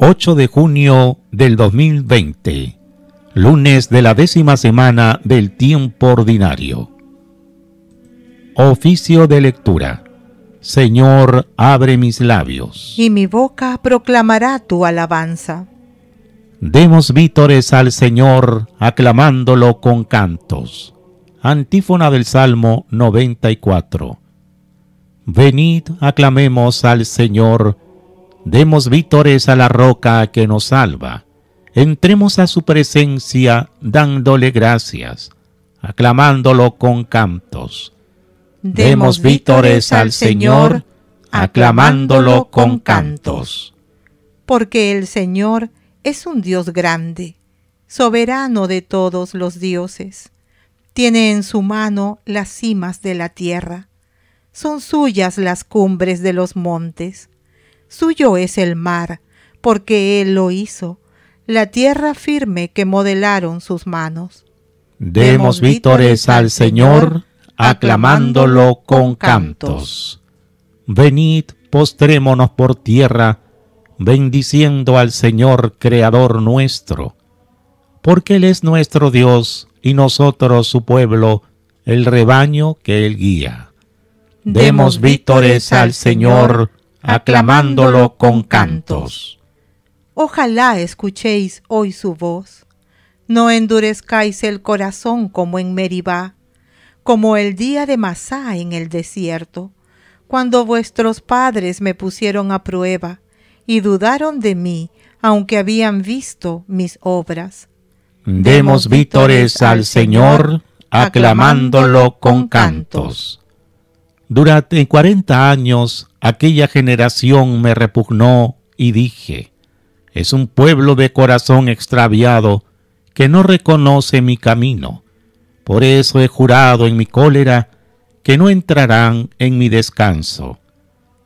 8 de junio del 2020, lunes de la décima semana del tiempo ordinario. Oficio de lectura. Señor, abre mis labios. Y mi boca proclamará tu alabanza. Demos vítores al Señor, aclamándolo con cantos. Antífona del Salmo 94. Venid, aclamemos al Señor, Demos vítores a la roca que nos salva. Entremos a su presencia dándole gracias, aclamándolo con cantos. Demos vítores al Señor, aclamándolo con cantos. Porque el Señor es un Dios grande, soberano de todos los dioses. Tiene en su mano las cimas de la tierra. Son suyas las cumbres de los montes. Suyo es el mar, porque Él lo hizo, la tierra firme que modelaron sus manos. Demos vítores al Señor, aclamándolo con cantos. Venid, postrémonos por tierra, bendiciendo al Señor, Creador nuestro, porque Él es nuestro Dios y nosotros su pueblo, el rebaño que Él guía. Demos vítores al Señor, aclamándolo con cantos. Ojalá escuchéis hoy su voz. No endurezcáis el corazón como en Meribá, como el día de Masá en el desierto, cuando vuestros padres me pusieron a prueba y dudaron de mí, aunque habían visto mis obras. Demos vítores al Señor, aclamándolo con cantos. Durante cuarenta años aquella generación me repugnó y dije, es un pueblo de corazón extraviado que no reconoce mi camino. Por eso he jurado en mi cólera que no entrarán en mi descanso.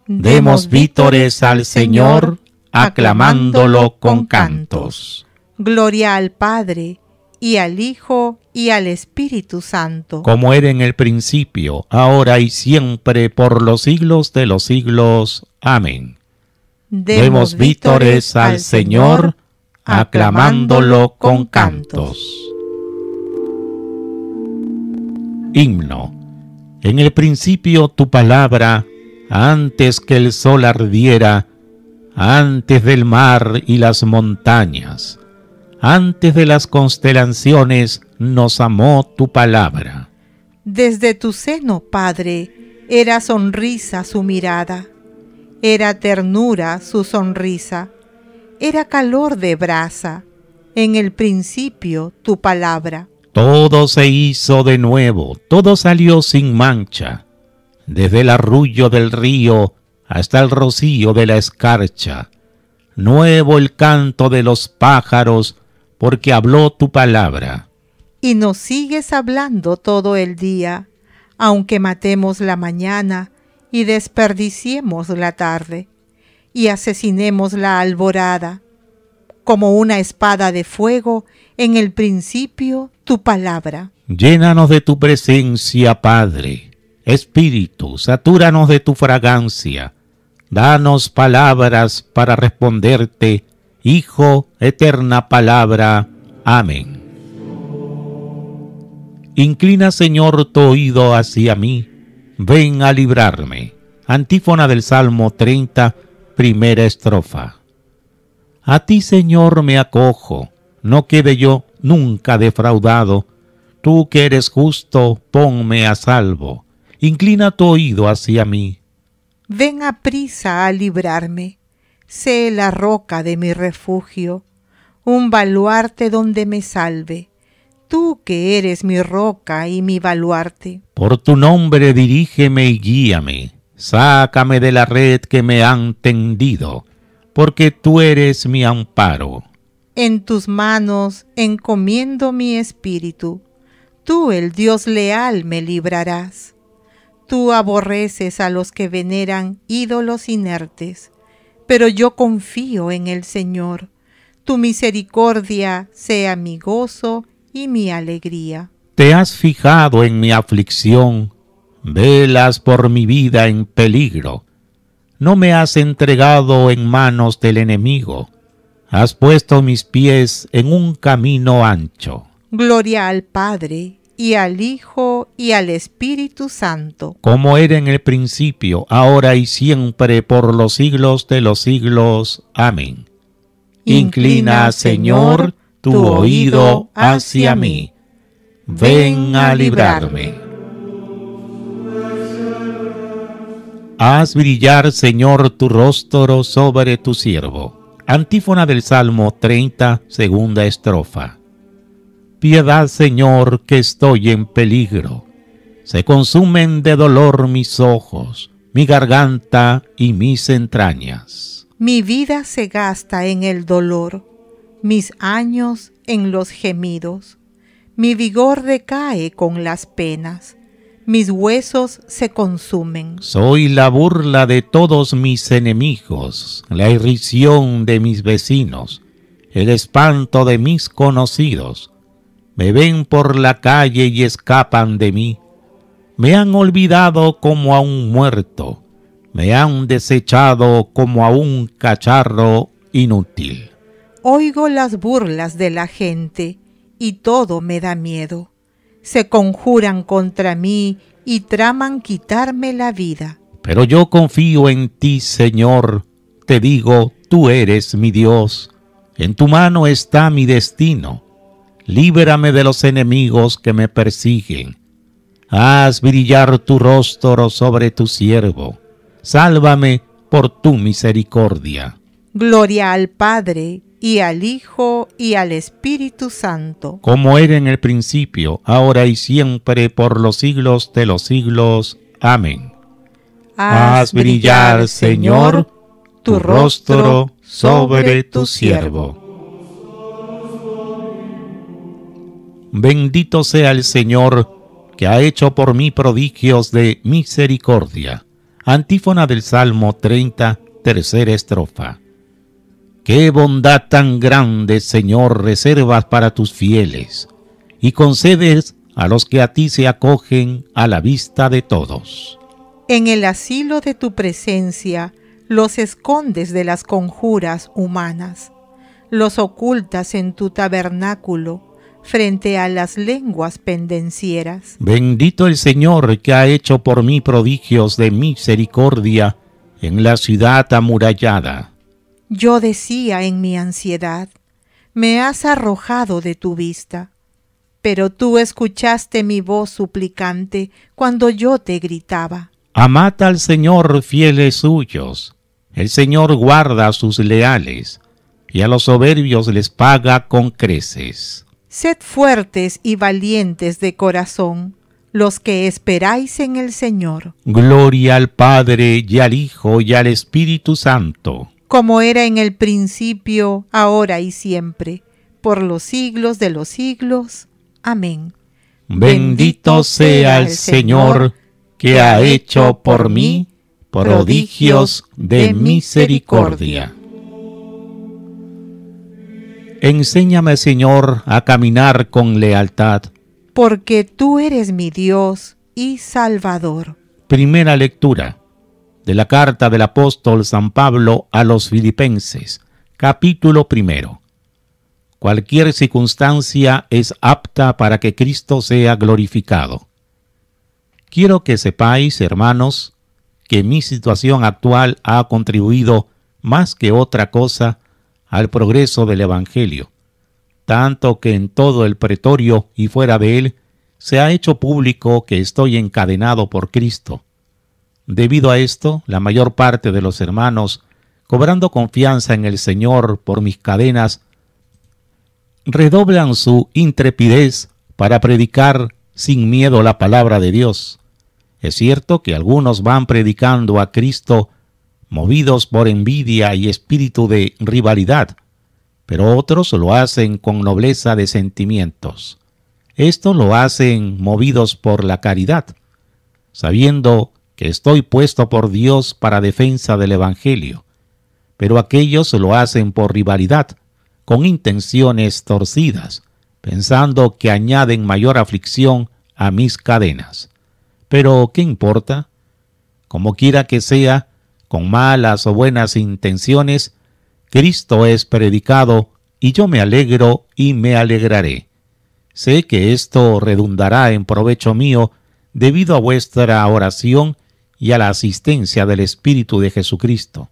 Demos vítores al Señor, aclamándolo con cantos. Gloria al Padre y al Hijo, y al Espíritu Santo. Como era en el principio, ahora y siempre, por los siglos de los siglos. Amén. Demos vítores al Señor, aclamándolo con cantos. Himno. En el principio tu palabra, antes que el sol ardiera, antes del mar y las montañas antes de las constelaciones nos amó tu palabra. Desde tu seno, Padre, era sonrisa su mirada, era ternura su sonrisa, era calor de brasa, en el principio tu palabra. Todo se hizo de nuevo, todo salió sin mancha, desde el arrullo del río hasta el rocío de la escarcha, nuevo el canto de los pájaros, porque habló tu palabra. Y nos sigues hablando todo el día, aunque matemos la mañana y desperdiciemos la tarde, y asesinemos la alborada. Como una espada de fuego, en el principio tu palabra. Llénanos de tu presencia, Padre. Espíritu, satúranos de tu fragancia. Danos palabras para responderte Hijo, eterna palabra. Amén. Inclina, Señor, tu oído hacia mí. Ven a librarme. Antífona del Salmo 30, primera estrofa. A ti, Señor, me acojo. No quede yo nunca defraudado. Tú que eres justo, ponme a salvo. Inclina tu oído hacia mí. Ven a prisa a librarme sé la roca de mi refugio, un baluarte donde me salve, tú que eres mi roca y mi baluarte. Por tu nombre dirígeme y guíame, sácame de la red que me han tendido, porque tú eres mi amparo. En tus manos encomiendo mi espíritu, tú el Dios leal me librarás. Tú aborreces a los que veneran ídolos inertes, pero yo confío en el Señor. Tu misericordia sea mi gozo y mi alegría. Te has fijado en mi aflicción, velas por mi vida en peligro. No me has entregado en manos del enemigo, has puesto mis pies en un camino ancho. Gloria al Padre y al Hijo y al Espíritu Santo. Como era en el principio, ahora y siempre, por los siglos de los siglos. Amén. Inclina, Señor, tu oído hacia mí. Ven a librarme. Haz brillar, Señor, tu rostro sobre tu siervo. Antífona del Salmo 30, segunda estrofa piedad, Señor, que estoy en peligro. Se consumen de dolor mis ojos, mi garganta y mis entrañas. Mi vida se gasta en el dolor, mis años en los gemidos. Mi vigor decae con las penas, mis huesos se consumen. Soy la burla de todos mis enemigos, la irrisión de mis vecinos, el espanto de mis conocidos me ven por la calle y escapan de mí. Me han olvidado como a un muerto. Me han desechado como a un cacharro inútil. Oigo las burlas de la gente y todo me da miedo. Se conjuran contra mí y traman quitarme la vida. Pero yo confío en ti, Señor. Te digo, tú eres mi Dios. En tu mano está mi destino líbrame de los enemigos que me persiguen. Haz brillar tu rostro sobre tu siervo. Sálvame por tu misericordia. Gloria al Padre, y al Hijo, y al Espíritu Santo. Como era en el principio, ahora y siempre, por los siglos de los siglos. Amén. Haz, brillar, Señor, tu rostro sobre tu siervo. Bendito sea el Señor, que ha hecho por mí prodigios de misericordia. Antífona del Salmo 30, tercera estrofa. Qué bondad tan grande, Señor, reservas para tus fieles, y concedes a los que a ti se acogen a la vista de todos. En el asilo de tu presencia los escondes de las conjuras humanas, los ocultas en tu tabernáculo, frente a las lenguas pendencieras. Bendito el Señor que ha hecho por mí prodigios de misericordia en la ciudad amurallada. Yo decía en mi ansiedad, me has arrojado de tu vista, pero tú escuchaste mi voz suplicante cuando yo te gritaba. Amad al Señor fieles suyos, el Señor guarda a sus leales, y a los soberbios les paga con creces. Sed fuertes y valientes de corazón, los que esperáis en el Señor. Gloria al Padre y al Hijo y al Espíritu Santo. Como era en el principio, ahora y siempre, por los siglos de los siglos. Amén. Bendito sea el Señor que ha hecho por mí prodigios de misericordia. Enséñame, Señor, a caminar con lealtad. Porque tú eres mi Dios y Salvador. Primera lectura de la carta del apóstol San Pablo a los filipenses, capítulo primero. Cualquier circunstancia es apta para que Cristo sea glorificado. Quiero que sepáis, hermanos, que mi situación actual ha contribuido más que otra cosa al progreso del Evangelio, tanto que en todo el pretorio y fuera de él se ha hecho público que estoy encadenado por Cristo. Debido a esto, la mayor parte de los hermanos, cobrando confianza en el Señor por mis cadenas, redoblan su intrepidez para predicar sin miedo la palabra de Dios. Es cierto que algunos van predicando a Cristo movidos por envidia y espíritu de rivalidad, pero otros lo hacen con nobleza de sentimientos. Esto lo hacen movidos por la caridad, sabiendo que estoy puesto por Dios para defensa del Evangelio, pero aquellos lo hacen por rivalidad, con intenciones torcidas, pensando que añaden mayor aflicción a mis cadenas. Pero, ¿qué importa? Como quiera que sea, con malas o buenas intenciones, Cristo es predicado y yo me alegro y me alegraré. Sé que esto redundará en provecho mío debido a vuestra oración y a la asistencia del Espíritu de Jesucristo.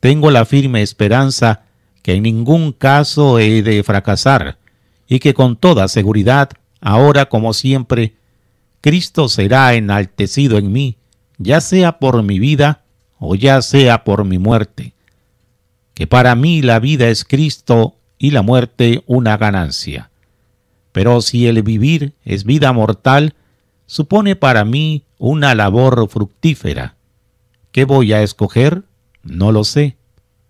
Tengo la firme esperanza que en ningún caso he de fracasar, y que con toda seguridad, ahora como siempre, Cristo será enaltecido en mí, ya sea por mi vida o ya sea por mi muerte, que para mí la vida es Cristo y la muerte una ganancia. Pero si el vivir es vida mortal, supone para mí una labor fructífera. ¿Qué voy a escoger? No lo sé.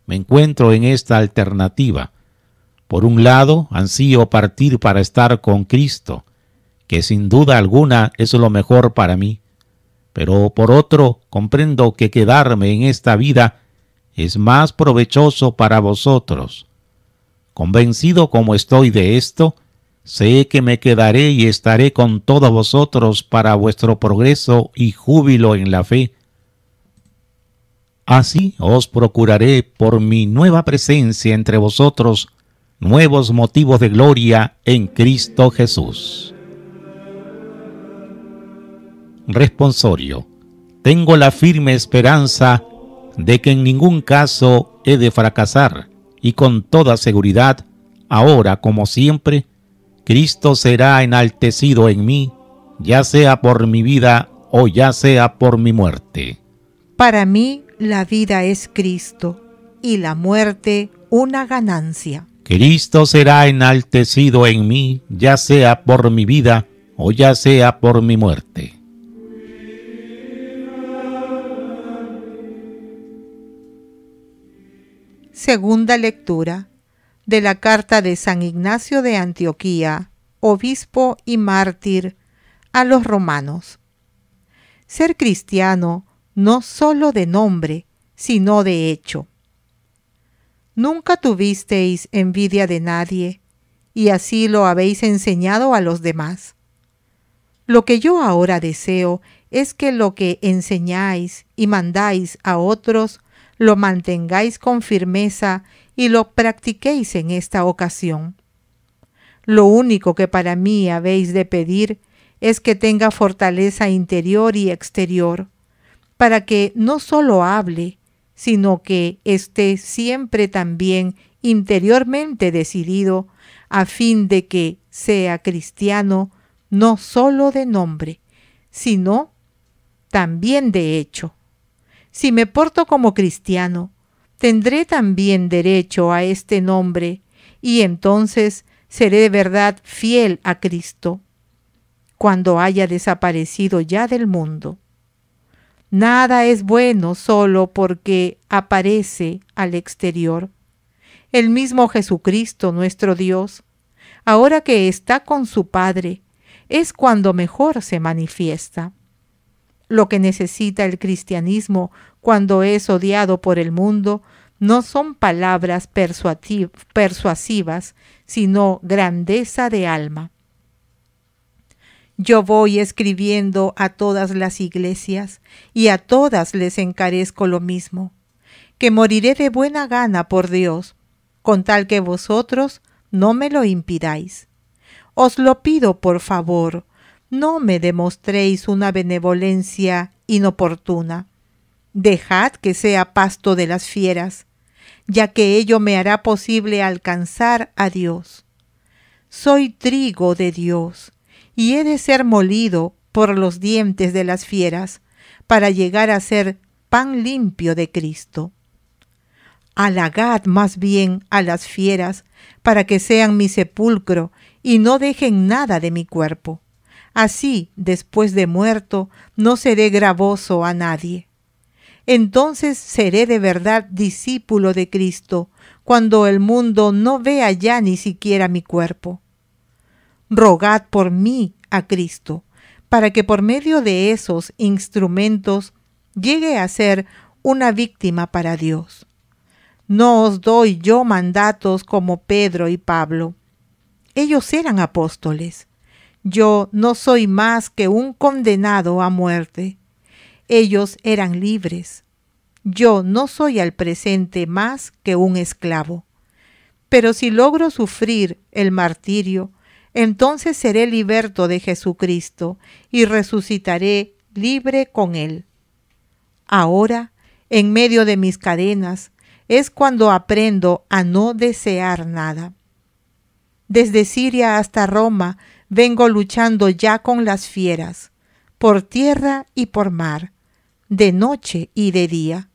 Me encuentro en esta alternativa. Por un lado, ansío partir para estar con Cristo, que sin duda alguna es lo mejor para mí pero por otro comprendo que quedarme en esta vida es más provechoso para vosotros. Convencido como estoy de esto, sé que me quedaré y estaré con todos vosotros para vuestro progreso y júbilo en la fe. Así os procuraré por mi nueva presencia entre vosotros nuevos motivos de gloria en Cristo Jesús. Responsorio. Tengo la firme esperanza de que en ningún caso he de fracasar y con toda seguridad, ahora como siempre, Cristo será enaltecido en mí, ya sea por mi vida o ya sea por mi muerte. Para mí la vida es Cristo y la muerte una ganancia. Cristo será enaltecido en mí, ya sea por mi vida o ya sea por mi muerte. Segunda lectura de la carta de San Ignacio de Antioquía, obispo y mártir, a los romanos. Ser cristiano no solo de nombre, sino de hecho. Nunca tuvisteis envidia de nadie, y así lo habéis enseñado a los demás. Lo que yo ahora deseo es que lo que enseñáis y mandáis a otros lo mantengáis con firmeza y lo practiquéis en esta ocasión. Lo único que para mí habéis de pedir es que tenga fortaleza interior y exterior, para que no sólo hable, sino que esté siempre también interiormente decidido a fin de que sea cristiano no sólo de nombre, sino también de hecho si me porto como cristiano, tendré también derecho a este nombre, y entonces seré de verdad fiel a Cristo, cuando haya desaparecido ya del mundo. Nada es bueno solo porque aparece al exterior. El mismo Jesucristo, nuestro Dios, ahora que está con su Padre, es cuando mejor se manifiesta. Lo que necesita el cristianismo cuando es odiado por el mundo no son palabras persuasivas, sino grandeza de alma. Yo voy escribiendo a todas las iglesias y a todas les encarezco lo mismo, que moriré de buena gana por Dios, con tal que vosotros no me lo impidáis. Os lo pido por favor, no me demostréis una benevolencia inoportuna. Dejad que sea pasto de las fieras, ya que ello me hará posible alcanzar a Dios. Soy trigo de Dios, y he de ser molido por los dientes de las fieras, para llegar a ser pan limpio de Cristo. Halagad más bien a las fieras, para que sean mi sepulcro, y no dejen nada de mi cuerpo Así, después de muerto, no seré gravoso a nadie. Entonces seré de verdad discípulo de Cristo, cuando el mundo no vea ya ni siquiera mi cuerpo. Rogad por mí a Cristo, para que por medio de esos instrumentos llegue a ser una víctima para Dios. No os doy yo mandatos como Pedro y Pablo. Ellos eran apóstoles. Yo no soy más que un condenado a muerte. Ellos eran libres. Yo no soy al presente más que un esclavo. Pero si logro sufrir el martirio, entonces seré liberto de Jesucristo y resucitaré libre con Él. Ahora, en medio de mis cadenas, es cuando aprendo a no desear nada. Desde Siria hasta Roma vengo luchando ya con las fieras, por tierra y por mar, de noche y de día,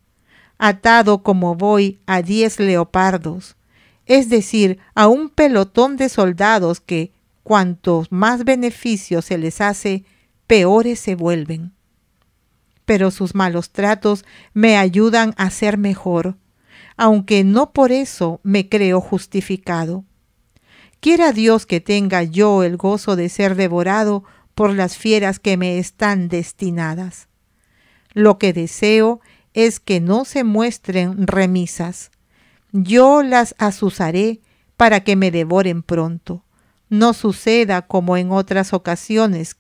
atado como voy a diez leopardos, es decir, a un pelotón de soldados que, cuantos más beneficio se les hace, peores se vuelven. Pero sus malos tratos me ayudan a ser mejor, aunque no por eso me creo justificado. Quiera Dios que tenga yo el gozo de ser devorado por las fieras que me están destinadas. Lo que deseo es que no se muestren remisas. Yo las azuzaré para que me devoren pronto. No suceda como en otras ocasiones,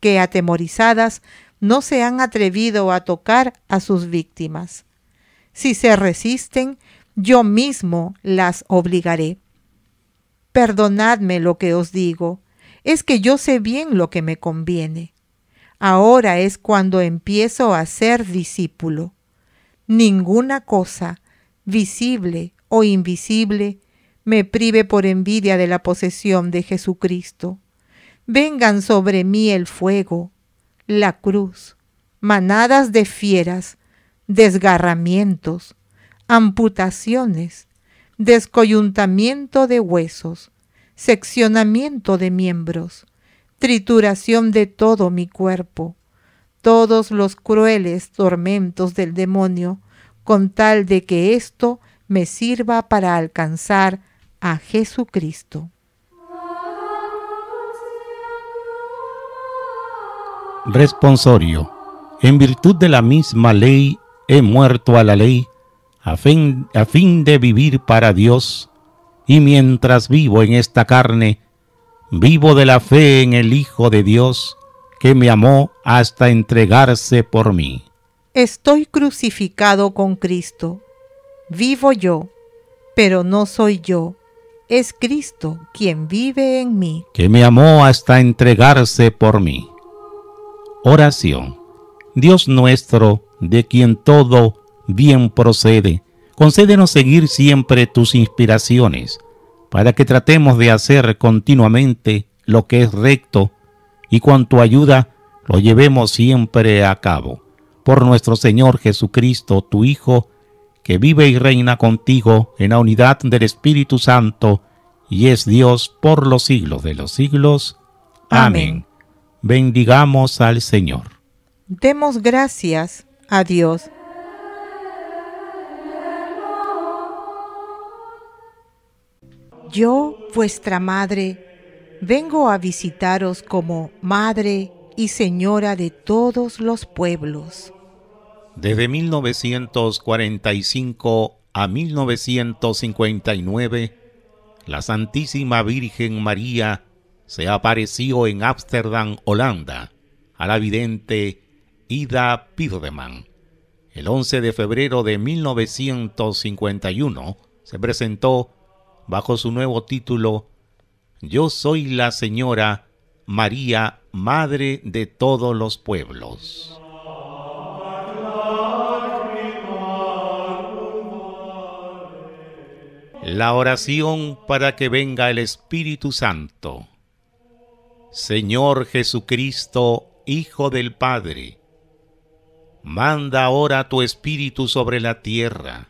que atemorizadas no se han atrevido a tocar a sus víctimas. Si se resisten, yo mismo las obligaré. Perdonadme lo que os digo, es que yo sé bien lo que me conviene. Ahora es cuando empiezo a ser discípulo. Ninguna cosa, visible o invisible, me prive por envidia de la posesión de Jesucristo. Vengan sobre mí el fuego, la cruz, manadas de fieras, desgarramientos, amputaciones, descoyuntamiento de huesos, seccionamiento de miembros, trituración de todo mi cuerpo, todos los crueles tormentos del demonio, con tal de que esto me sirva para alcanzar a Jesucristo. Responsorio. En virtud de la misma ley, he muerto a la ley a fin, a fin de vivir para Dios, y mientras vivo en esta carne, vivo de la fe en el Hijo de Dios, que me amó hasta entregarse por mí. Estoy crucificado con Cristo. Vivo yo, pero no soy yo. Es Cristo quien vive en mí. Que me amó hasta entregarse por mí. Oración. Dios nuestro, de quien todo bien procede. Concédenos seguir siempre tus inspiraciones, para que tratemos de hacer continuamente lo que es recto y con tu ayuda lo llevemos siempre a cabo. Por nuestro Señor Jesucristo, tu Hijo, que vive y reina contigo en la unidad del Espíritu Santo, y es Dios por los siglos de los siglos. Amén. Bendigamos al Señor. Demos gracias a Dios Yo, vuestra madre, vengo a visitaros como madre y señora de todos los pueblos. Desde 1945 a 1959, la Santísima Virgen María se apareció en Ámsterdam, Holanda, a la vidente Ida Pirdeman. El 11 de febrero de 1951 se presentó bajo su nuevo título Yo soy la Señora María, Madre de todos los pueblos. La oración para que venga el Espíritu Santo. Señor Jesucristo, Hijo del Padre, manda ahora tu Espíritu sobre la tierra